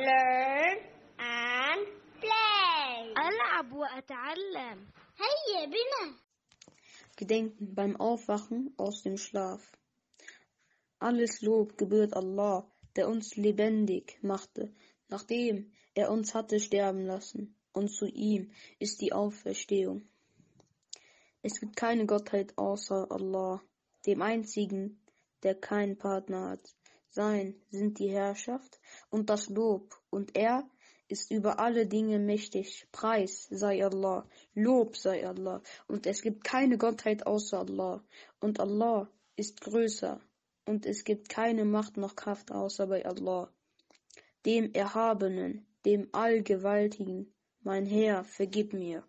learn and play. ألعب وأتعلم. هيا بنا. Gedenken beim Aufwachen aus dem Schlaf. Alles Lob gebührt Allah, der uns lebendig machte, nachdem er uns hatte sterben lassen. Und zu ihm ist die Auferstehung. Es gibt keine Gottheit außer Allah, dem einzigen, der keinen Partner hat. Sein sind die Herrschaft und das Lob, und er ist über alle Dinge mächtig. Preis sei Allah, Lob sei Allah, und es gibt keine Gottheit außer Allah, und Allah ist größer, und es gibt keine Macht noch Kraft außer bei Allah. Dem Erhabenen, dem Allgewaltigen, mein Herr, vergib mir.